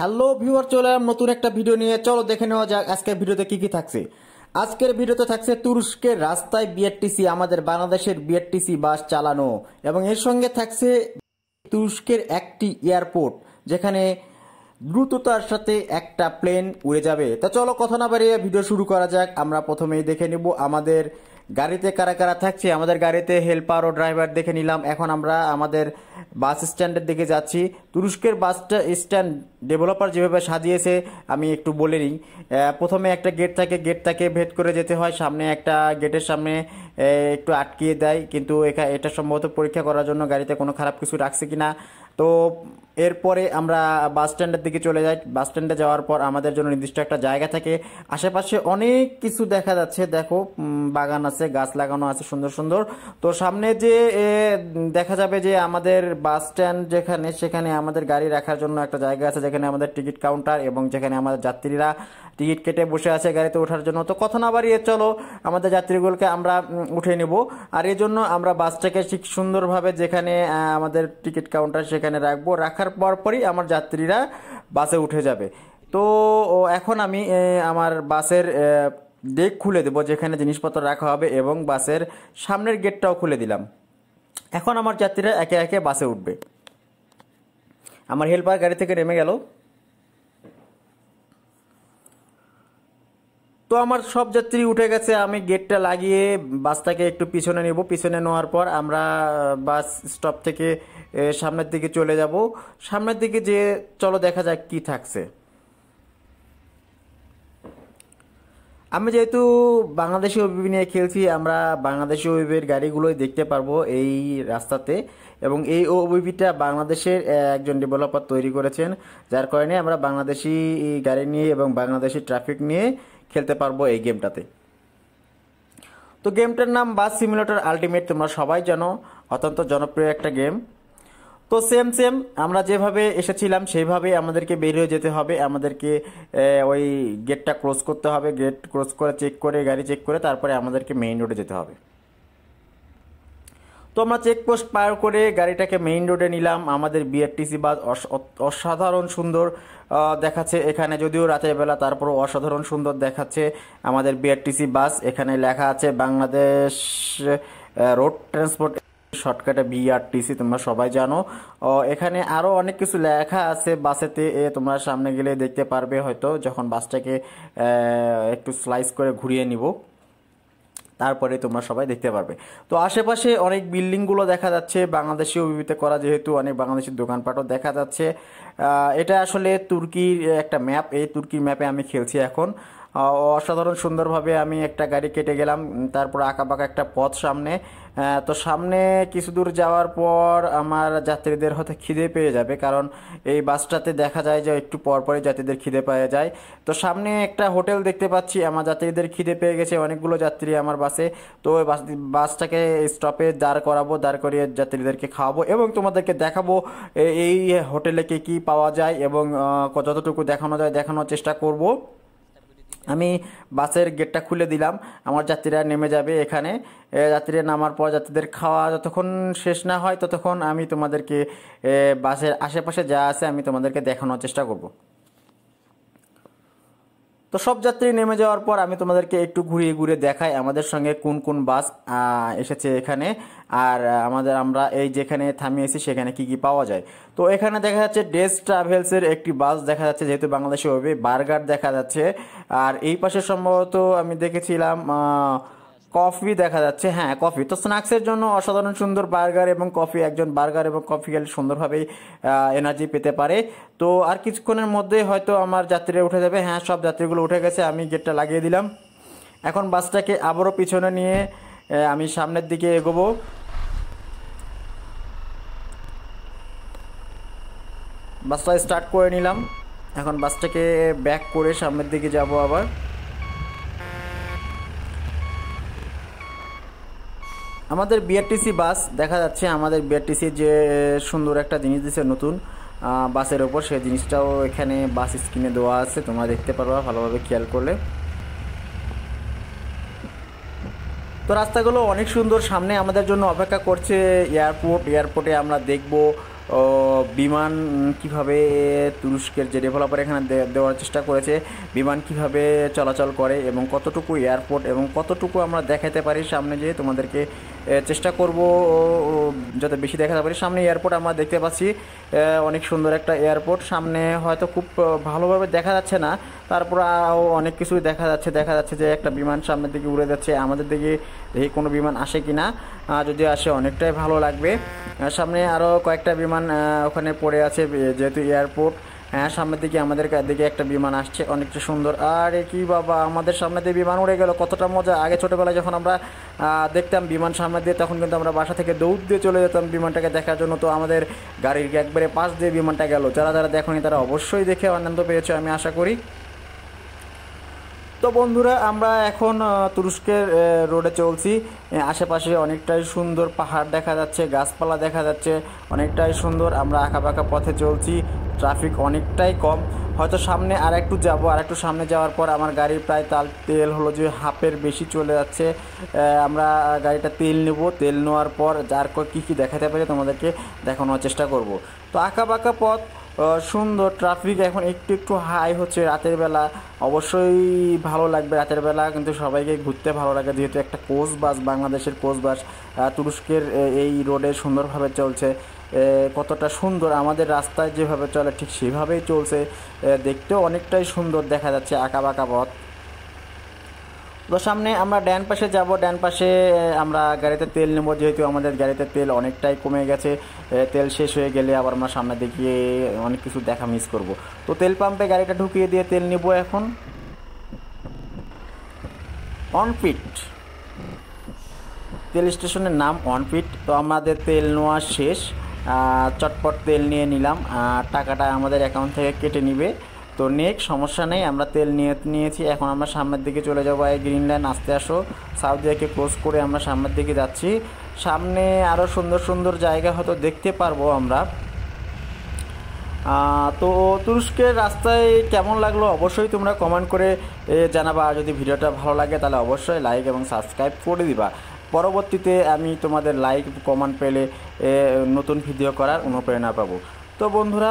hello viewer চলে এলাম নতুন একটা ভিডিও নিয়ে চলো দেখে নেওয়া যাক আজকের ভিডিওতে কি কি থাকছে আজকের ভিডিওতে থাকছে তুরস্কের রাস্তায় বিআরটিসি আমাদের বাংলাদেশের বিআরটিসি বাস চালানো এবং এর সঙ্গে থাকছে তুরস্কের একটি এয়ারপোর্ট যেখানে দ্রুততার সাথে একটা প্লেন উড়ে যাবে তা চলো কথা না বাড়িয়ে ভিডিও শুরু করা যাক আমরা প্রথমেই দেখে নেব আমাদের গাড়িতে কারা কারা থাকছে আমাদের গাড়িতে হেল্পার ও ড্রাইভার দেখে নিলাম এখন আমরা আমাদের বাস স্ট্যান্ডের দিকে যাচ্ছি তুরস্কের বাস স্ট্যান্ড ডেভেলপার যেভাবে সাজিয়েছে আমি একটু বলে নিই প্রথমে একটা গেট থাকে গেটটাকে ভেদ করে যেতে হয় সামনে একটা গেটের সামনে একটু আটকিয়ে দেয় কিন্তু এটা সম্ভবত পরীক্ষা করার জন্য গাড়িতে কোনো খারাপ কিছু রাখছে কি না তো এরপরে আমরা বাস স্ট্যান্ডের দিকে চলে যাই বাস স্ট্যান্ডে যাওয়ার পর আমাদের জন্য নির্দিষ্ট একটা জায়গা থাকে আশেপাশে অনেক কিছু দেখা যাচ্ছে দেখো বাগান আছে গাছ লাগানো আছে সুন্দর সুন্দর তো সামনে যে দেখা যাবে যে আমাদের বাস স্ট্যান্ড যেখানে সেখানে আমাদের গাড়ি রাখার জন্য একটা জায়গা আছে যেখানে আমাদের টিকিট কাউন্টার এবং যেখানে আমাদের যাত্রীরা টিকিট কেটে বসে আছে গাড়িতে ওঠার জন্য তো কথা না বাড়িয়ে চলো আমাদের যাত্রীগুলোকে আমরা উঠে নেব আর এই জন্য আমরা বাসটাকে ঠিক সুন্দরভাবে যেখানে আমাদের টিকিট কাউন্টার সেখানে রাখবো রাখার ওঠার পরপরই আমার যাত্রীরা বাসে উঠে যাবে তো এখন আমি আমার বাসের ডেক খুলে দেবো যেখানে জিনিসপত্র রাখা হবে এবং বাসের সামনের গেটটাও খুলে দিলাম এখন আমার যাত্রীরা একে একে বাসে উঠবে আমার হেল্পার গাড়ি থেকে নেমে গেল তো আমার সব যাত্রী উঠে গেছে আমি গেটটা লাগিয়ে বাসটাকে একটু পিছনে নেব পিছনে নেওয়ার পর আমরা বাস স্টপ থেকে সামনের দিকে চলে যাব সামনের দিকে যে চলো দেখা যাক কি থাকছে আমি যেহেতু বাংলাদেশি ওবিবি নিয়ে খেলছি আমরা বাংলাদেশি ওবিবির গাড়িগুলোই দেখতে পারবো এই রাস্তাতে এবং এই ওবিবিটা বাংলাদেশের একজন ডেভেলপার তৈরি করেছেন যার কারণে আমরা বাংলাদেশি গাড়ি নিয়ে এবং বাংলাদেশি ট্রাফিক নিয়ে খেলতে পারবো এই গেমটাতে তো গেমটার নাম বাস সিমুলেটর আলটিমেট তোমরা সবাই জানো অত্যন্ত জনপ্রিয় একটা গেম তো সেম সেম আমরা যেভাবে এসেছিলাম সেইভাবে আমাদেরকে বেরিয়ে যেতে হবে আমাদেরকে ওই গেটটা ক্রস করতে হবে গেট ক্রস করে চেক করে গাড়ি চেক করে তারপরে আমাদেরকে মেইন রোডে যেতে হবে তো আমরা চেকপোস্ট পার করে গাড়িটাকে মেইন রোডে নিলাম আমাদের বিআরটিসি বাস অসাধারণ সুন্দর দেখাচ্ছে এখানে যদিও রাতের বেলা তারপরও অসাধারণ সুন্দর দেখাচ্ছে আমাদের বিআরটিসি বাস এখানে লেখা আছে বাংলাদেশ রোড ট্রান্সপোর্ট শর্টকাটে বিআরটিসি তোমরা সবাই জানো এখানে আরও অনেক কিছু লেখা আছে বাসেতে তোমরা সামনে গেলে দেখতে পারবে হয়তো যখন বাসটাকে একটু স্লাইস করে ঘুরিয়ে নিব তারপরে তোমরা সবাই দেখতে পারবে তো আশেপাশে অনেক বিল্ডিংগুলো দেখা যাচ্ছে বাংলাদেশি অভিভূত করা যেহেতু অনেক বাংলাদেশের দোকানপাটও দেখা যাচ্ছে এটা আসলে তুর্কির একটা ম্যাপ এই তুর্কির ম্যাপে আমি খেলছি এখন অসাধারণ সুন্দরভাবে আমি একটা গাড়ি কেটে গেলাম তারপর আঁকাবাঁকা একটা পথ সামনে তো সামনে কিছু দূর যাওয়ার পর আমার যাত্রীদের হতে খিদে পেয়ে যাবে কারণ এই বাসটাতে দেখা যায় যে একটু পরপরই যাত্রীদের খিদে পেয়ে যায় তো সামনে একটা হোটেল দেখতে পাচ্ছি আমার যাত্রীদের খিদে পেয়ে গেছে অনেকগুলো যাত্রী আমার বাসে তো ওই বাস বাসটাকে স্টপে দাঁড় করাবো দাঁড় করিয়ে যাত্রীদেরকে খাওয়াবো এবং তোমাদেরকে দেখাবো এই হোটেলে কি কী পাওয়া যায় এবং কতটুকু দেখানো যায় দেখানোর চেষ্টা করবো আমি বাসের গেটটা খুলে দিলাম আমার যাত্রীরা নেমে যাবে এখানে যাত্রীরা নামার পর যাত্রীদের খাওয়া যতক্ষণ শেষ না হয় ততক্ষণ আমি তোমাদেরকে বাসের আশেপাশে যা আছে আমি তোমাদেরকে দেখানোর চেষ্টা করব তো সব যাত্রী নেমে যাওয়ার পর আমি তোমাদেরকে একটু ঘুরিয়ে ঘুরিয়ে দেখাই আমাদের সঙ্গে কোন কোন বাস এসেছে এখানে আর আমাদের আমরা এই যেখানে থামিয়েছি সেখানে কি কি পাওয়া যায় তো এখানে দেখা যাচ্ছে ডেস ট্রাভেলসের একটি বাস দেখা যাচ্ছে যেহেতু বাংলাদেশে হবে বার্গার দেখা যাচ্ছে আর এই পাশে সম্ভবত আমি দেখেছিলাম কফি দেখা যাচ্ছে হ্যাঁ কফি তো স্ন্যাক্সের জন্য অসাধারণ সুন্দর বার্গার এবং কফি একজন বার্গার এবং কফি খেলে সুন্দরভাবেই এনার্জি পেতে পারে তো আর কিছুক্ষণের মধ্যেই হয়তো আমার যাত্রীরা উঠে যাবে হ্যাঁ সব যাত্রীগুলো উঠে গেছে আমি গেটটা লাগিয়ে দিলাম এখন বাসটাকে আবারও পিছনে নিয়ে আমি সামনের দিকে এগোবো বাসটা স্টার্ট করে নিলাম এখন বাসটাকে ব্যাক করে সামনের দিকে যাব আবার আমাদের বিআরটিসি বাস দেখা যাচ্ছে আমাদের বিআরটিসি যে সুন্দর একটা জিনিস দিছে নতুন বাসের ওপর সেই জিনিসটাও এখানে বাস স্ক্রিনে দেওয়া আছে তোমরা দেখতে পারবা ভালোভাবে খেয়াল করলে তো রাস্তাগুলো অনেক সুন্দর সামনে আমাদের জন্য অপেক্ষা করছে এয়ারপোর্ট এয়ারপোর্টে আমরা দেখব বিমান কিভাবে তুরস্কের যে ডেভেলপার এখানে দেওয়ার চেষ্টা করেছে বিমান কিভাবে চলাচল করে এবং কতটুকু এয়ারপোর্ট এবং কতটুকু আমরা দেখাতে পারি সামনে যে তোমাদেরকে চেষ্টা করব যাতে বেশি দেখাতে পারি সামনে এয়ারপোর্ট আমরা দেখতে পাচ্ছি অনেক সুন্দর একটা এয়ারপোর্ট সামনে হয়তো খুব ভালোভাবে দেখা যাচ্ছে না তারপর অনেক কিছুই দেখা যাচ্ছে দেখা যাচ্ছে যে একটা বিমান সামনের দিকে উড়ে যাচ্ছে আমাদের দিকে দেখি কোনো বিমান আসে কি না যদি আসে অনেকটাই ভালো লাগবে সামনে আরও কয়েকটা বিমান ওখানে পড়ে আছে যেহেতু এয়ারপোর্ট হ্যাঁ সামনের দিকে আমাদের দিকে একটা বিমান আসছে অনেকটা সুন্দর আর কি বাবা আমাদের সামনে দিয়ে বিমান উড়ে গেল কতটা মজা আগে ছোটোবেলায় যখন আমরা দেখতাম বিমান সামনে দিয়ে তখন কিন্তু আমরা বাসা থেকে দৌড় দিয়ে চলে যেতাম বিমানটাকে দেখার জন্য তো আমাদের গাড়ির একবারে পাশ দিয়ে বিমানটা গেল যারা যারা দেখোনি তারা অবশ্যই দেখে আনন্দ পেয়েছে আমি আশা করি তো বন্ধুরা আমরা এখন তুরস্কের রোডে চলছি আশেপাশে অনেকটাই সুন্দর পাহাড় দেখা যাচ্ছে গাছপালা দেখা যাচ্ছে অনেকটাই সুন্দর আমরা আঁকা আঁকাবাঁকা পথে চলছি ট্রাফিক অনেকটাই কম হয়তো সামনে আর একটু যাবো আর একটু সামনে যাওয়ার পর আমার গাড়ির প্রায় তাল তেল হলো যে হাফের বেশি চলে যাচ্ছে আমরা গাড়িটা তেল নেব তেল নেওয়ার পর যার কী কী দেখাতে পারি তোমাদেরকে দেখানোর চেষ্টা করব তো আঁকা বাঁকা পথ সুন্দর ট্রাফিক এখন একটু একটু হাই হচ্ছে রাতের বেলা অবশ্যই ভালো লাগবে রাতের বেলা কিন্তু সবাইকে ঘুরতে ভালো লাগে যেহেতু একটা কোচ বাস বাংলাদেশের কোচ বাস তুরস্কের এই রোডে সুন্দরভাবে চলছে কতটা সুন্দর আমাদের রাস্তায় যেভাবে চলে ঠিক সেভাবেই চলছে দেখতেও অনেকটাই সুন্দর দেখা যাচ্ছে আঁকা বাঁকা পথ তো সামনে আমরা ড্যান পাশে যাব ড্যান পাশে আমরা গাড়িতে তেল নেব যেহেতু আমাদের গাড়িতে তেল অনেকটাই কমে গেছে তেল শেষ হয়ে গেলে আবার আমরা সামনে দেখিয়ে অনেক কিছু দেখা মিস করব তো তেল পাম্পে গাড়িটা ঢুকিয়ে দিয়ে তেল নেব এখন অনফিট তেল স্টেশনের নাম অনফিট তো আমাদের তেল নেওয়া শেষ চটপট তেল নিয়ে নিলাম আর টাকাটা আমাদের অ্যাকাউন্ট থেকে কেটে নিবে তো নেক্সট সমস্যা নেই আমরা তেল নিয়ে নিয়েছি এখন আমরা সামনের দিকে চলে যাবো এই গ্রিন লাইন আসতে আসো সাউথ দিকে ক্রস করে আমরা সামনের দিকে যাচ্ছি সামনে আরও সুন্দর সুন্দর জায়গা হয়তো দেখতে পারবো আমরা তো তুরস্কের রাস্তায় কেমন লাগলো অবশ্যই তোমরা কমেন্ট করে জানাবা যদি ভিডিওটা ভালো লাগে তাহলে অবশ্যই লাইক এবং সাবস্ক্রাইব করে দিবা পরবর্তীতে আমি তোমাদের লাইক কমেন্ট পেলে নতুন ভিডিও করার অনুপ্রেরণা পাবো তো বন্ধুরা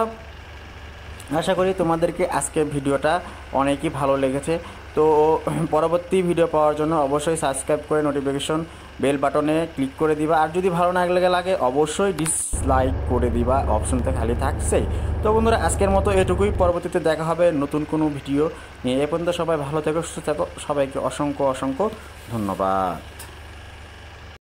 আশা করি তোমাদেরকে আজকে ভিডিওটা অনেকই ভালো লেগেছে তো পরবর্তী ভিডিও পাওয়ার জন্য অবশ্যই সাবস্ক্রাইব করে নোটিফিকেশন বেল বাটনে ক্লিক করে দিবা আর যদি ভালো না লাগে লাগে অবশ্যই ডিসলাইক করে দিবা অপশন খালি থাকছে তো বন্ধুরা আজকের মতো এটুকুই পরবর্তীতে দেখা হবে নতুন কোনো ভিডিও নিয়ে এ পর্যন্ত সবাই ভালো থেকো সুস্থ থাকো সবাইকে অসংখ্য অসংখ্য ধন্যবাদ